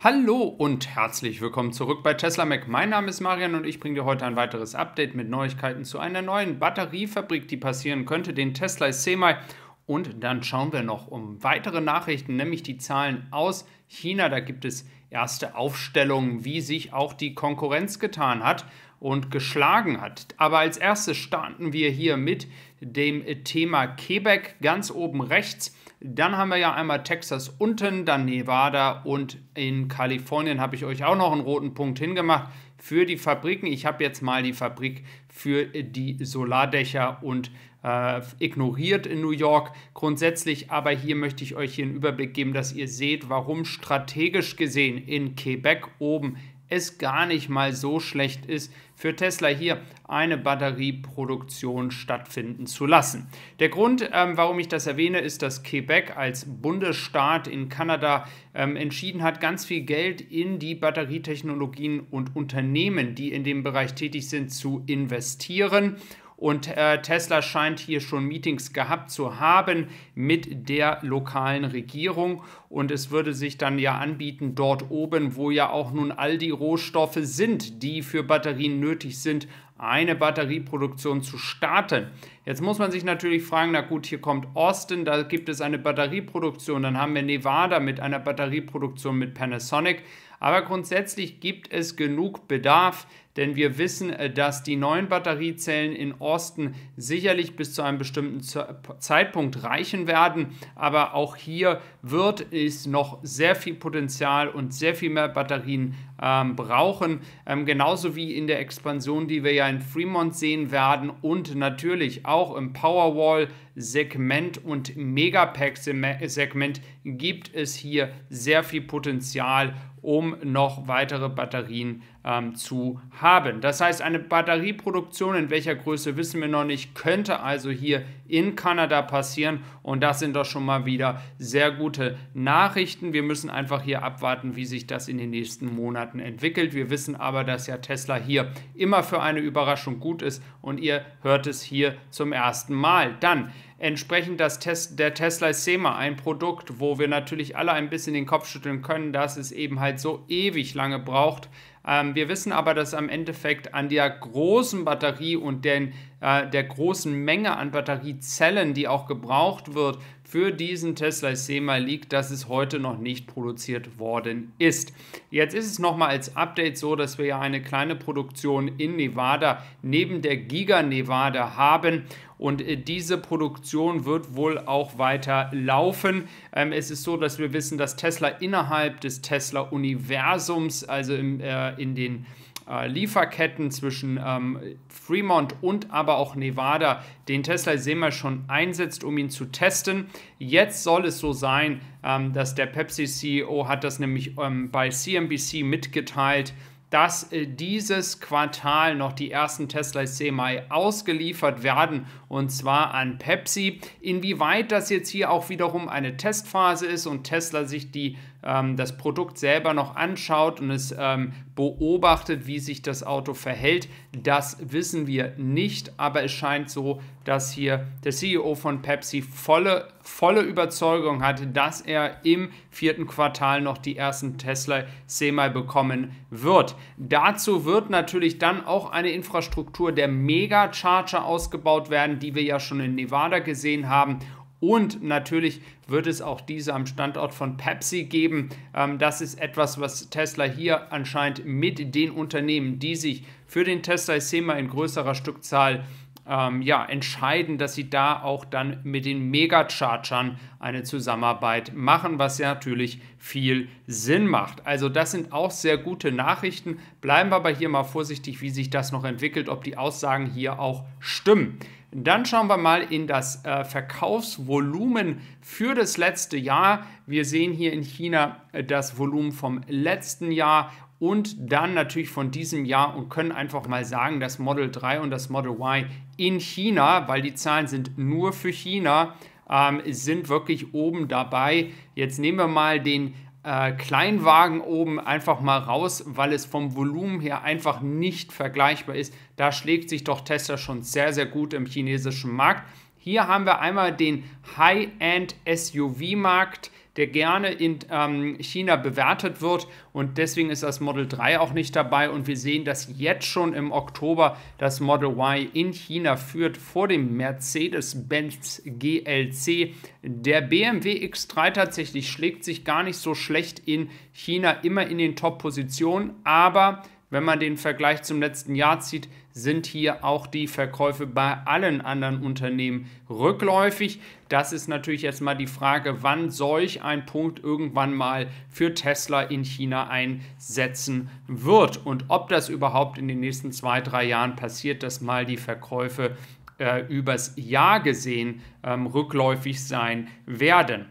Hallo und herzlich willkommen zurück bei Tesla Mac. Mein Name ist Marian und ich bringe dir heute ein weiteres Update mit Neuigkeiten zu einer neuen Batteriefabrik, die passieren könnte, den Tesla Semi. Und dann schauen wir noch um weitere Nachrichten, nämlich die Zahlen aus China. Da gibt es erste Aufstellungen, wie sich auch die Konkurrenz getan hat und geschlagen hat. Aber als erstes starten wir hier mit dem Thema Quebec ganz oben rechts. Dann haben wir ja einmal Texas unten, dann Nevada und in Kalifornien habe ich euch auch noch einen roten Punkt hingemacht für die Fabriken. Ich habe jetzt mal die Fabrik für die Solardächer und äh, ignoriert in New York grundsätzlich, aber hier möchte ich euch hier einen Überblick geben, dass ihr seht, warum strategisch gesehen in Quebec oben es gar nicht mal so schlecht ist, für Tesla hier eine Batterieproduktion stattfinden zu lassen. Der Grund, ähm, warum ich das erwähne, ist, dass Quebec als Bundesstaat in Kanada ähm, entschieden hat, ganz viel Geld in die Batterietechnologien und Unternehmen, die in dem Bereich tätig sind, zu investieren. Und äh, Tesla scheint hier schon Meetings gehabt zu haben mit der lokalen Regierung. Und es würde sich dann ja anbieten, dort oben, wo ja auch nun all die Rohstoffe sind, die für Batterien nötig sind, eine Batterieproduktion zu starten. Jetzt muss man sich natürlich fragen, na gut, hier kommt Austin, da gibt es eine Batterieproduktion, dann haben wir Nevada mit einer Batterieproduktion mit Panasonic. Aber grundsätzlich gibt es genug Bedarf, denn wir wissen, äh, dass die neuen Batteriezellen in Osten sicherlich bis zu einem bestimmten Zeitpunkt reichen werden. Aber auch hier wird es noch sehr viel Potenzial und sehr viel mehr Batterien ähm, brauchen. Ähm, genauso wie in der Expansion, die wir ja in Fremont sehen werden und natürlich auch im Powerwall-Segment und Megapack-Segment gibt es hier sehr viel Potenzial um noch weitere Batterien ähm, zu haben. Das heißt, eine Batterieproduktion in welcher Größe wissen wir noch nicht, könnte also hier in Kanada passieren und das sind doch schon mal wieder sehr gute Nachrichten. Wir müssen einfach hier abwarten, wie sich das in den nächsten Monaten entwickelt. Wir wissen aber, dass ja Tesla hier immer für eine Überraschung gut ist und ihr hört es hier zum ersten Mal. Dann entsprechend das Tes der Tesla SEMA, ein Produkt, wo wir natürlich alle ein bisschen den Kopf schütteln können, dass es eben halt so ewig lange braucht, ähm, wir wissen aber, dass am Endeffekt an der großen Batterie und den, äh, der großen Menge an Batteriezellen, die auch gebraucht wird, für diesen Tesla Sema liegt, dass es heute noch nicht produziert worden ist. Jetzt ist es nochmal als Update so, dass wir ja eine kleine Produktion in Nevada neben der Giga Nevada haben und äh, diese Produktion wird wohl auch weiter laufen. Ähm, es ist so, dass wir wissen, dass Tesla innerhalb des Tesla-Universums, also im, äh, in den äh, Lieferketten zwischen ähm, Fremont und aber auch Nevada, den Tesla Sema schon einsetzt, um ihn zu testen. Jetzt soll es so sein, ähm, dass der Pepsi-CEO hat das nämlich ähm, bei CNBC mitgeteilt, dass äh, dieses Quartal noch die ersten Tesla Semi ausgeliefert werden und zwar an Pepsi. Inwieweit das jetzt hier auch wiederum eine Testphase ist und Tesla sich die ähm, das Produkt selber noch anschaut und es ähm, beobachtet, wie sich das Auto verhält. Das wissen wir nicht, aber es scheint so, dass hier der CEO von Pepsi volle, volle Überzeugung hat, dass er im vierten Quartal noch die ersten Tesla Semi bekommen wird. Dazu wird natürlich dann auch eine Infrastruktur der Mega-Charger ausgebaut werden, die wir ja schon in Nevada gesehen haben und natürlich wird es auch diese am Standort von Pepsi geben. Ähm, das ist etwas, was Tesla hier anscheinend mit den Unternehmen, die sich für den Tesla SEMA in größerer Stückzahl ähm, ja, entscheiden, dass sie da auch dann mit den Megachargern eine Zusammenarbeit machen, was ja natürlich viel Sinn macht. Also das sind auch sehr gute Nachrichten. Bleiben wir aber hier mal vorsichtig, wie sich das noch entwickelt, ob die Aussagen hier auch stimmen. Dann schauen wir mal in das äh, Verkaufsvolumen für das letzte Jahr. Wir sehen hier in China äh, das Volumen vom letzten Jahr und dann natürlich von diesem Jahr und können einfach mal sagen, dass Model 3 und das Model Y in China, weil die Zahlen sind nur für China, ähm, sind wirklich oben dabei. Jetzt nehmen wir mal den äh, Kleinwagen oben einfach mal raus, weil es vom Volumen her einfach nicht vergleichbar ist. Da schlägt sich doch Tesla schon sehr, sehr gut im chinesischen Markt. Hier haben wir einmal den High-End-SUV-Markt, der gerne in ähm, China bewertet wird. Und deswegen ist das Model 3 auch nicht dabei. Und wir sehen, dass jetzt schon im Oktober das Model Y in China führt vor dem Mercedes-Benz GLC. Der BMW X3 tatsächlich schlägt sich gar nicht so schlecht in China, immer in den Top-Positionen, aber wenn man den Vergleich zum letzten Jahr zieht, sind hier auch die Verkäufe bei allen anderen Unternehmen rückläufig. Das ist natürlich jetzt mal die Frage, wann solch ein Punkt irgendwann mal für Tesla in China einsetzen wird und ob das überhaupt in den nächsten zwei, drei Jahren passiert, dass mal die Verkäufe äh, übers Jahr gesehen ähm, rückläufig sein werden.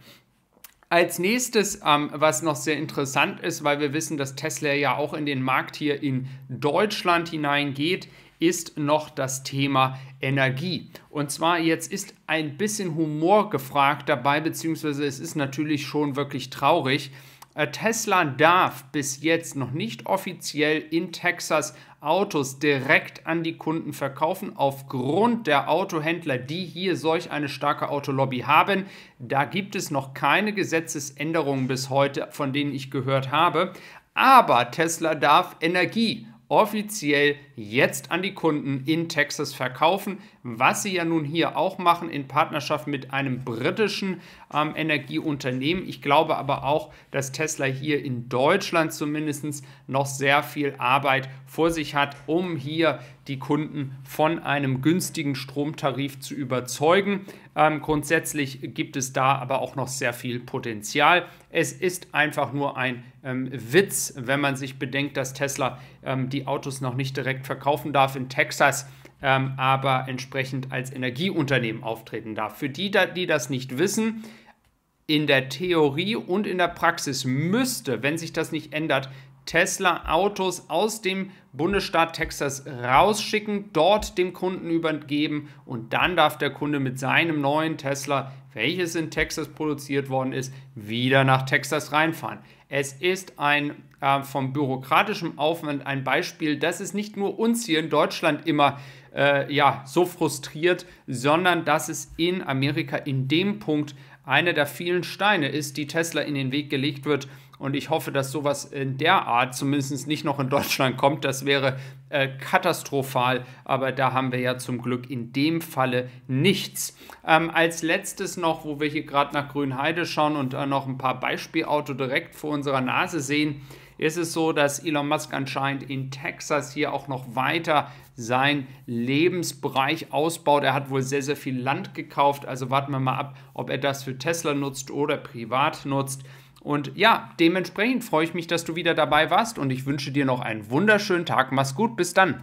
Als nächstes, ähm, was noch sehr interessant ist, weil wir wissen, dass Tesla ja auch in den Markt hier in Deutschland hineingeht, ist noch das Thema Energie. Und zwar jetzt ist ein bisschen Humor gefragt dabei, beziehungsweise es ist natürlich schon wirklich traurig, äh, Tesla darf bis jetzt noch nicht offiziell in Texas Autos direkt an die Kunden verkaufen, aufgrund der Autohändler, die hier solch eine starke Autolobby haben. Da gibt es noch keine Gesetzesänderungen bis heute, von denen ich gehört habe. Aber Tesla darf Energie offiziell jetzt an die Kunden in Texas verkaufen, was sie ja nun hier auch machen in Partnerschaft mit einem britischen ähm, Energieunternehmen. Ich glaube aber auch, dass Tesla hier in Deutschland zumindest noch sehr viel Arbeit vor sich hat, um hier die Kunden von einem günstigen Stromtarif zu überzeugen. Ähm, grundsätzlich gibt es da aber auch noch sehr viel Potenzial. Es ist einfach nur ein ähm, Witz, wenn man sich bedenkt, dass Tesla ähm, die Autos noch nicht direkt verkaufen darf in Texas. Ähm, aber entsprechend als Energieunternehmen auftreten darf. Für die, die das nicht wissen, in der Theorie und in der Praxis müsste, wenn sich das nicht ändert, Tesla Autos aus dem Bundesstaat Texas rausschicken, dort dem Kunden übergeben und dann darf der Kunde mit seinem neuen Tesla, welches in Texas produziert worden ist, wieder nach Texas reinfahren. Es ist ein äh, vom bürokratischen Aufwand ein Beispiel, dass es nicht nur uns hier in Deutschland immer äh, ja, so frustriert, sondern dass es in Amerika in dem Punkt einer der vielen Steine ist, die Tesla in den Weg gelegt wird und ich hoffe, dass sowas in der Art zumindest nicht noch in Deutschland kommt. Das wäre äh, katastrophal. Aber da haben wir ja zum Glück in dem Falle nichts. Ähm, als letztes noch, wo wir hier gerade nach Grünheide schauen und äh, noch ein paar Beispielauto direkt vor unserer Nase sehen, ist es so, dass Elon Musk anscheinend in Texas hier auch noch weiter seinen Lebensbereich ausbaut. Er hat wohl sehr, sehr viel Land gekauft. Also warten wir mal ab, ob er das für Tesla nutzt oder privat nutzt. Und ja, dementsprechend freue ich mich, dass du wieder dabei warst und ich wünsche dir noch einen wunderschönen Tag. Mach's gut, bis dann.